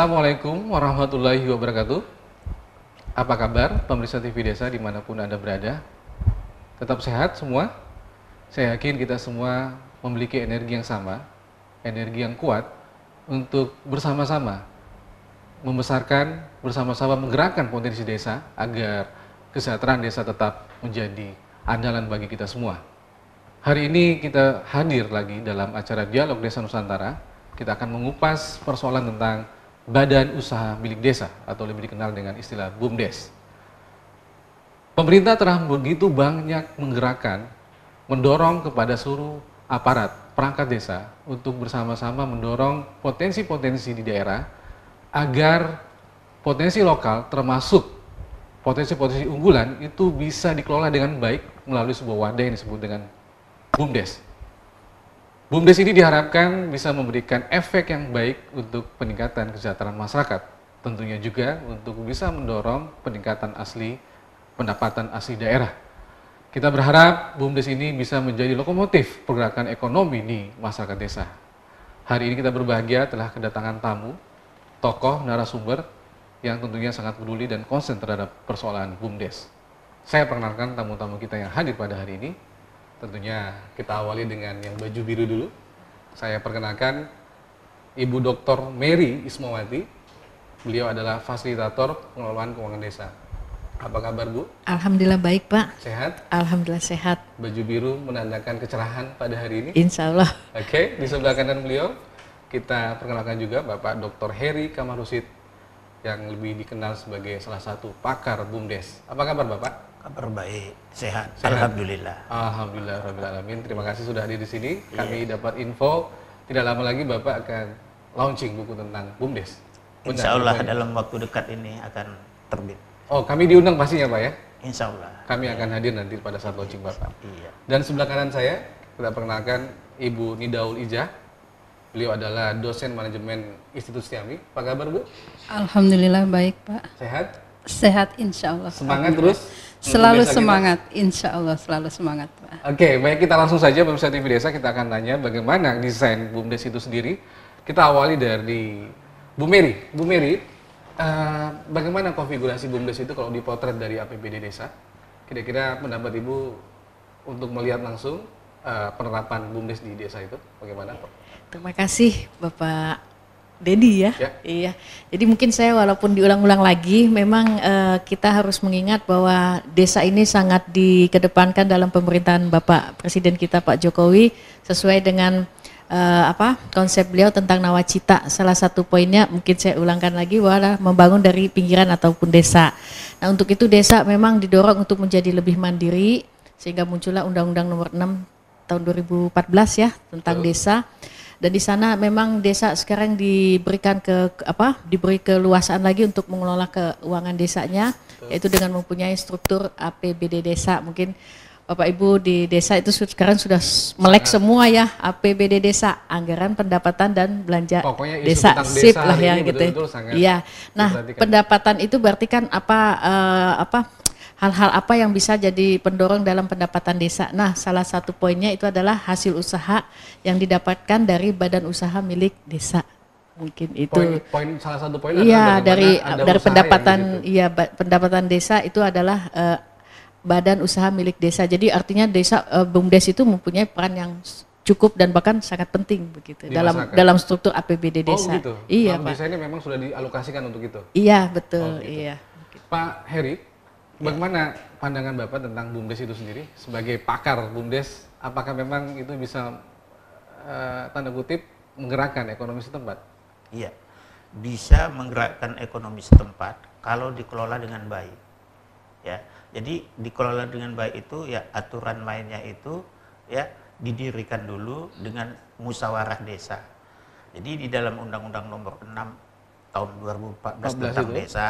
Assalamualaikum warahmatullahi wabarakatuh. Apa kabar pemirsa TV Desa dimanapun Anda berada? Tetap sehat semua? Saya yakin kita semua memiliki energi yang sama, energi yang kuat untuk bersama-sama membesarkan, bersama-sama menggerakkan potensi desa agar kesejahteraan desa tetap menjadi andalan bagi kita semua. Hari ini kita hadir lagi dalam acara Dialog Desa Nusantara. Kita akan mengupas persoalan tentang badan usaha milik desa atau lebih dikenal dengan istilah BUMDes. Pemerintah telah begitu banyak menggerakkan, mendorong kepada seluruh aparat perangkat desa untuk bersama-sama mendorong potensi-potensi di daerah agar potensi lokal termasuk potensi-potensi unggulan itu bisa dikelola dengan baik melalui sebuah wadah yang disebut dengan BUMDes. Bumdes ini diharapkan bisa memberikan efek yang baik untuk peningkatan kesejahteraan masyarakat. Tentunya juga untuk bisa mendorong peningkatan asli pendapatan asli daerah. Kita berharap Bumdes ini bisa menjadi lokomotif pergerakan ekonomi di masyarakat desa. Hari ini kita berbahagia telah kedatangan tamu, tokoh, narasumber yang tentunya sangat peduli dan konsen terhadap persoalan Bumdes. Saya perkenalkan tamu-tamu kita yang hadir pada hari ini. Tentunya kita awali dengan yang baju biru dulu. Saya perkenalkan Ibu Dr. Mary Ismawati. Beliau adalah fasilitator pengelolaan keuangan desa. Apa kabar Bu? Alhamdulillah baik Pak. Sehat? Alhamdulillah sehat. Baju biru menandakan kecerahan pada hari ini? Insya Allah. Oke, okay, di sebelah kanan beliau kita perkenalkan juga Bapak Dr. Heri Kamarusit yang lebih dikenal sebagai salah satu pakar BUMDes. Apa kabar Bapak? Kabar baik, sehat. sehat. Alhamdulillah. Alhamdulillah, Rabbil Alamin. Terima kasih sudah hadir di sini. Iya. Kami yeah. dapat info, tidak lama lagi Bapak akan launching buku tentang BUMDES. Benar, Insya Allah Bapak. dalam waktu dekat ini akan terbit. Oh, kami diundang pastinya Pak ya? Insya Allah. Kami yeah. akan hadir nanti pada saat launching Bapak. Iya. Yeah. Dan sebelah kanan saya, kita perkenalkan Ibu Nidaul Ijah. Beliau adalah dosen manajemen Institut Setiami. Apa kabar Bu? Alhamdulillah baik Pak. Sehat? Sehat insya Allah. Semangat terus? selalu semangat, kita. insya Allah selalu semangat. Pak. Oke, okay, baik kita langsung saja pemirsa TV Desa kita akan tanya bagaimana desain BUMDes itu sendiri. Kita awali dari Bu Meri. Bu Meri, uh, bagaimana konfigurasi BUMDes itu kalau dipotret dari APBD Desa? Kira-kira pendapat Ibu untuk melihat langsung uh, penerapan BUMDes di desa itu bagaimana? Terima kasih Bapak Dedi ya? ya. Iya. Jadi mungkin saya walaupun diulang-ulang lagi, memang uh, kita harus mengingat bahwa desa ini sangat dikedepankan dalam pemerintahan Bapak Presiden kita Pak Jokowi sesuai dengan uh, apa konsep beliau tentang nawacita. Salah satu poinnya mungkin saya ulangkan lagi bahwa membangun dari pinggiran ataupun desa. Nah untuk itu desa memang didorong untuk menjadi lebih mandiri sehingga muncullah Undang-Undang Nomor 6 tahun 2014 ya tentang Betul. desa dan di sana memang desa sekarang diberikan ke apa diberi keluasan lagi untuk mengelola keuangan desanya yaitu dengan mempunyai struktur APBD desa mungkin Bapak Ibu di desa itu sekarang sudah melek semua ya APBD desa, anggaran pendapatan dan belanja Pokoknya isu desa, desa sip lah ya gitu. ya iya. Nah, pendapatan itu berarti kan apa uh, apa hal-hal apa yang bisa jadi pendorong dalam pendapatan desa. Nah, salah satu poinnya itu adalah hasil usaha yang didapatkan dari badan usaha milik desa. Mungkin itu poin, poin salah satu poin Iya, dari dari pendapatan iya pendapatan desa itu adalah uh, badan usaha milik desa. Jadi artinya desa uh, eh, BUMDes itu mempunyai peran yang cukup dan bahkan sangat penting begitu Dimasakan. dalam dalam struktur APBD oh, desa. Oh, gitu. Iya, Pak. Desa ini memang sudah dialokasikan untuk itu. Iya, betul. Oh, gitu. Iya. Pak Heri, Bagaimana pandangan Bapak tentang BUMDes itu sendiri sebagai pakar BUMDes? Apakah memang itu bisa e, tanda kutip menggerakkan ekonomi setempat? Iya, bisa menggerakkan ekonomi setempat kalau dikelola dengan baik. Ya, jadi dikelola dengan baik itu ya aturan mainnya itu ya didirikan dulu dengan musyawarah desa. Jadi di dalam Undang-Undang Nomor 6 tahun 2014 tentang ya? desa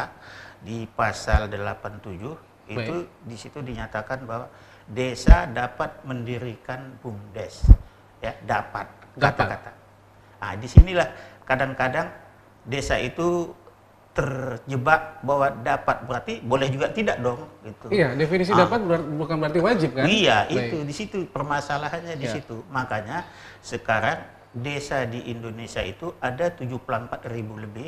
di pasal 87 Baik. itu di situ dinyatakan bahwa desa dapat mendirikan bumdes ya dapat kata-kata. Ah disinilah kadang-kadang desa itu terjebak bahwa dapat berarti boleh juga tidak dong gitu. Iya, definisi ah. dapat ber bukan berarti wajib kan? Iya, Baik. itu di situ permasalahannya di ya. situ. Makanya sekarang desa di Indonesia itu ada tujuh puluh empat ribu lebih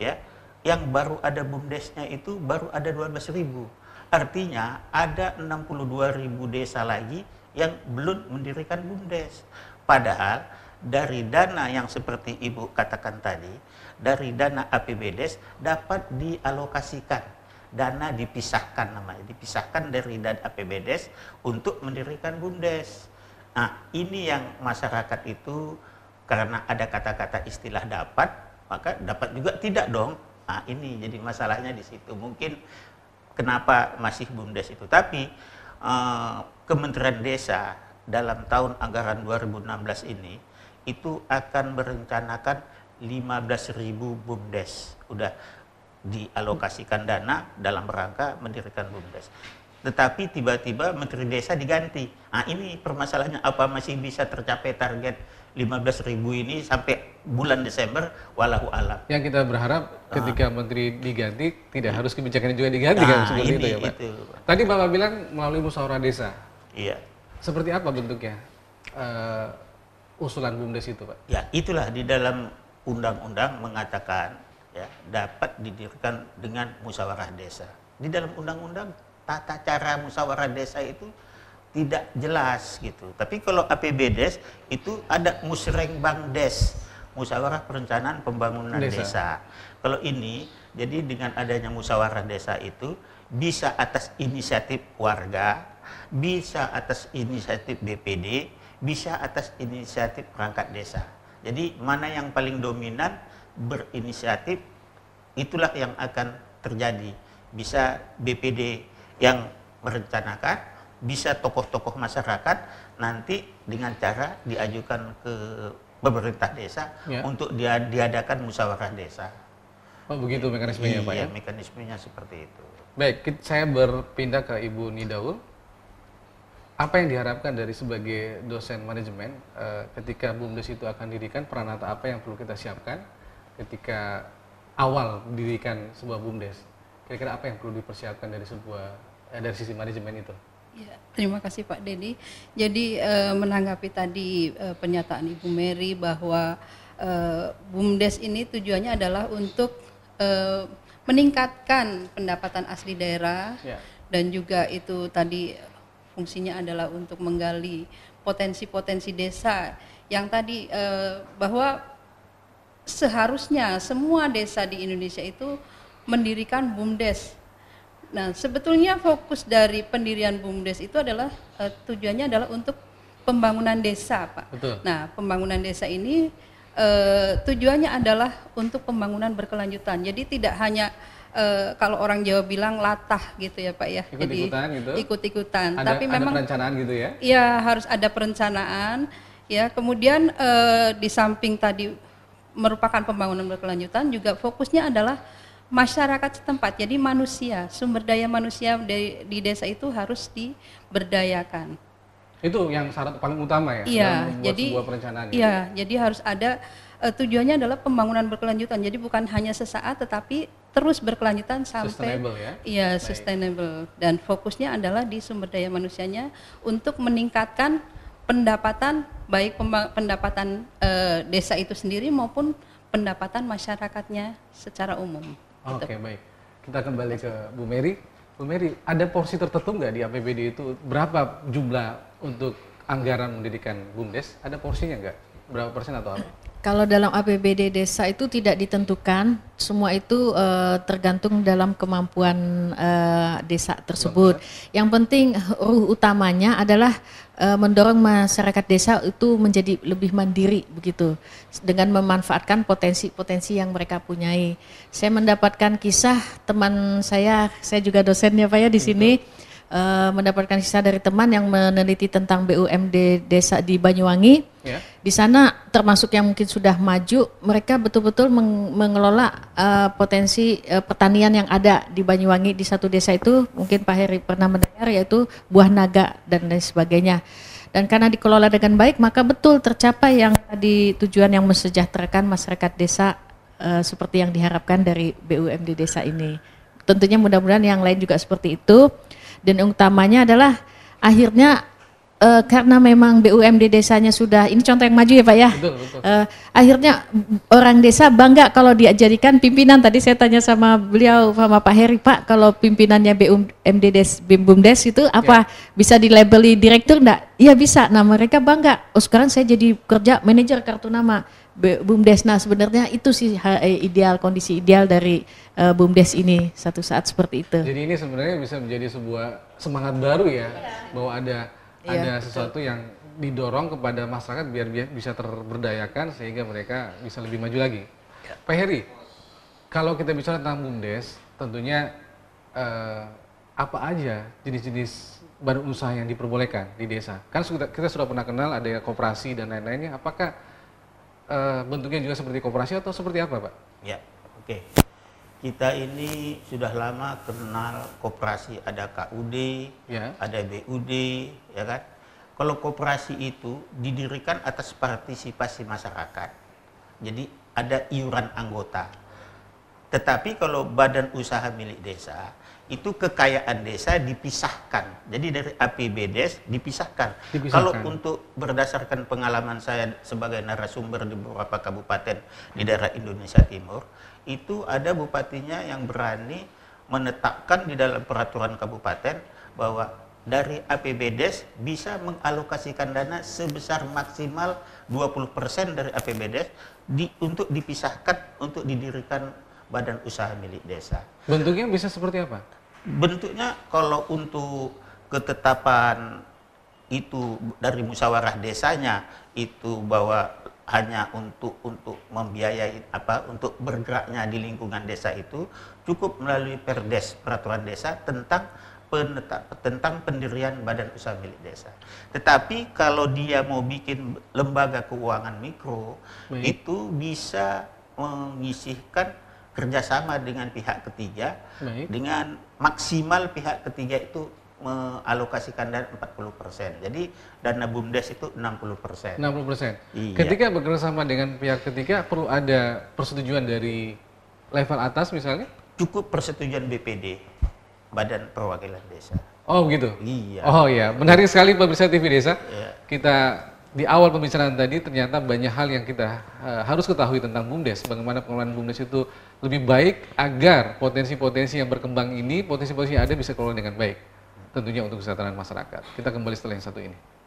ya yang baru ada bumdesnya itu baru ada 12 ribu. Artinya ada 62 ribu desa lagi yang belum mendirikan bumdes. Padahal dari dana yang seperti Ibu katakan tadi, dari dana APBDes dapat dialokasikan. Dana dipisahkan namanya, dipisahkan dari dana APBDes untuk mendirikan bumdes. Nah, ini yang masyarakat itu karena ada kata-kata istilah dapat, maka dapat juga tidak dong Nah, ini jadi masalahnya di situ. Mungkin kenapa masih BUMDes itu. Tapi eh, Kementerian Desa dalam tahun anggaran 2016 ini itu akan merencanakan 15.000 BUMDes. Udah dialokasikan dana dalam rangka mendirikan BUMDes. Tetapi tiba-tiba Menteri Desa diganti. Nah ini permasalahannya apa masih bisa tercapai target 15 ribu ini sampai bulan Desember walau alam. Yang kita berharap ketika ah. menteri diganti tidak harus kebijakan juga diganti kan, nah, kan seperti ini, itu ya Pak. Itu. Tadi Bapak bilang melalui musyawarah desa. Iya. Seperti apa bentuknya uh, usulan BUMDes itu Pak? Ya itulah di dalam undang-undang mengatakan ya dapat didirikan dengan musyawarah desa. Di dalam undang-undang tata cara musyawarah desa itu tidak jelas gitu. Tapi kalau APBDes itu ada musreng Des musyawarah perencanaan pembangunan desa. desa. Kalau ini jadi dengan adanya musyawarah desa itu bisa atas inisiatif warga, bisa atas inisiatif BPD, bisa atas inisiatif perangkat desa. Jadi mana yang paling dominan berinisiatif itulah yang akan terjadi. Bisa BPD yang merencanakan bisa tokoh-tokoh masyarakat nanti dengan cara diajukan ke pemerintah desa ya. untuk dia, diadakan musyawarah desa. Oh begitu gitu. mekanismenya iya, Pak ya? mekanismenya seperti itu. Baik, saya berpindah ke Ibu Nidaul. Apa yang diharapkan dari sebagai dosen manajemen eh, ketika BUMDES itu akan didirikan, peranata apa yang perlu kita siapkan ketika awal didirikan sebuah BUMDES? Kira-kira apa yang perlu dipersiapkan dari sebuah eh, dari sisi manajemen itu? Ya, terima kasih Pak Dedi. Jadi eh, menanggapi tadi eh, pernyataan Ibu Mary bahwa eh, BUMDes ini tujuannya adalah untuk meningkatkan pendapatan asli daerah ya. dan juga itu tadi fungsinya adalah untuk menggali potensi-potensi desa yang tadi bahwa seharusnya semua desa di Indonesia itu mendirikan BUMDes Nah, sebetulnya fokus dari pendirian BUMDes itu adalah uh, tujuannya adalah untuk pembangunan desa, Pak. Betul. Nah, pembangunan desa ini uh, tujuannya adalah untuk pembangunan berkelanjutan. Jadi tidak hanya uh, kalau orang Jawa bilang latah gitu ya, Pak ya. Ikut-ikutan gitu. Ikut-ikutan. Tapi ada memang perencanaan gitu ya. Iya, harus ada perencanaan ya. Kemudian di samping tadi merupakan pembangunan berkelanjutan juga fokusnya adalah masyarakat setempat, jadi manusia, sumber daya manusia di, di desa itu harus diberdayakan. Itu yang syarat paling utama ya. Iya, jadi sebuah perencanaan. Iya, jadi harus ada uh, tujuannya adalah pembangunan berkelanjutan. Jadi bukan hanya sesaat tetapi terus berkelanjutan sampai sustainable ya. Iya, sustainable. Dan fokusnya adalah di sumber daya manusianya untuk meningkatkan pendapatan baik pendapatan e, desa itu sendiri maupun pendapatan masyarakatnya secara umum. Gitu. Oke okay, baik, kita kembali ke Bu Mary. Bu Mary, ada porsi tertentu nggak di APBD itu berapa jumlah untuk anggaran pendidikan BUMDes? Ada porsinya nggak? Berapa persen atau apa? Kalau dalam APBD desa itu tidak ditentukan, semua itu uh, tergantung dalam kemampuan uh, desa tersebut. Yang penting ruh utamanya adalah uh, mendorong masyarakat desa itu menjadi lebih mandiri begitu dengan memanfaatkan potensi-potensi yang mereka punyai. Saya mendapatkan kisah teman saya, saya juga dosennya Pak ya di iya. sini. Betul uh, mendapatkan kisah dari teman yang meneliti tentang BUMD desa di Banyuwangi. Yeah. Di sana termasuk yang mungkin sudah maju, mereka betul-betul meng mengelola uh, potensi uh, pertanian yang ada di Banyuwangi di satu desa itu mungkin Pak Heri pernah mendengar yaitu buah naga dan lain sebagainya. Dan karena dikelola dengan baik, maka betul tercapai yang tadi tujuan yang mensejahterakan masyarakat desa uh, seperti yang diharapkan dari BUMD desa ini. Tentunya mudah-mudahan yang lain juga seperti itu dan utamanya adalah akhirnya uh, karena memang BUMD desanya sudah ini contoh yang maju ya Pak ya. Betul, betul. Uh, akhirnya orang desa bangga kalau diajarkan pimpinan. Tadi saya tanya sama beliau sama Pak Heri Pak kalau pimpinannya BUMD des BUMDes itu apa ya. bisa labeli direktur enggak? Iya bisa. Nah mereka bangga. Oh sekarang saya jadi kerja manajer kartu nama. BUMDes, nah sebenarnya itu sih eh, ideal kondisi ideal dari uh, Bumdes ini satu saat seperti itu. Jadi ini sebenarnya bisa menjadi sebuah semangat baru ya, iya. bahwa ada ya, ada betul. sesuatu yang didorong kepada masyarakat biar, bisa terberdayakan sehingga mereka bisa lebih maju lagi. Ya. Pak Heri, kalau kita bicara tentang Bumdes, tentunya uh, apa aja jenis-jenis badan usaha yang diperbolehkan di desa? Kan kita sudah pernah kenal ada kooperasi dan lain-lainnya. Apakah Eh, bentuknya juga seperti koperasi atau seperti apa, Pak? Ya, oke. Kita ini sudah lama kenal koperasi, ada KUD, ya. ada BUD, ya kan? Kalau koperasi itu didirikan atas partisipasi masyarakat. Jadi ada iuran anggota. Tetapi kalau badan usaha milik desa, itu kekayaan desa dipisahkan. Jadi dari APBD dipisahkan. dipisahkan. Kalau untuk berdasarkan pengalaman saya sebagai narasumber di beberapa kabupaten di daerah Indonesia Timur, itu ada bupatinya yang berani menetapkan di dalam peraturan kabupaten bahwa dari APBDes bisa mengalokasikan dana sebesar maksimal 20% dari APBD di, untuk dipisahkan untuk didirikan badan usaha milik desa. Bentuknya bisa seperti apa? Bentuknya kalau untuk ketetapan itu dari musyawarah desanya itu bahwa hanya untuk untuk membiayai apa untuk bergeraknya di lingkungan desa itu cukup melalui perdes peraturan desa tentang penetap, tentang pendirian badan usaha milik desa. Tetapi kalau dia mau bikin lembaga keuangan mikro Baik. itu bisa mengisihkan kerjasama dengan pihak ketiga Baik. dengan maksimal pihak ketiga itu mengalokasikan dana 40 persen. Jadi dana BUMDes itu 60 persen. 60 persen. Iya. Ketika bekerjasama dengan pihak ketiga perlu ada persetujuan dari level atas misalnya? Cukup persetujuan BPD, Badan Perwakilan Desa. Oh gitu Iya. Oh iya, menarik sekali pemirsa TV Desa. Iya. Kita di awal pembicaraan tadi ternyata banyak hal yang kita uh, harus ketahui tentang BUMDes, bagaimana pengelolaan BUMDes itu lebih baik agar potensi-potensi yang berkembang ini, potensi-potensi yang ada bisa kelola dengan baik. Tentunya untuk kesejahteraan masyarakat. Kita kembali setelah yang satu ini.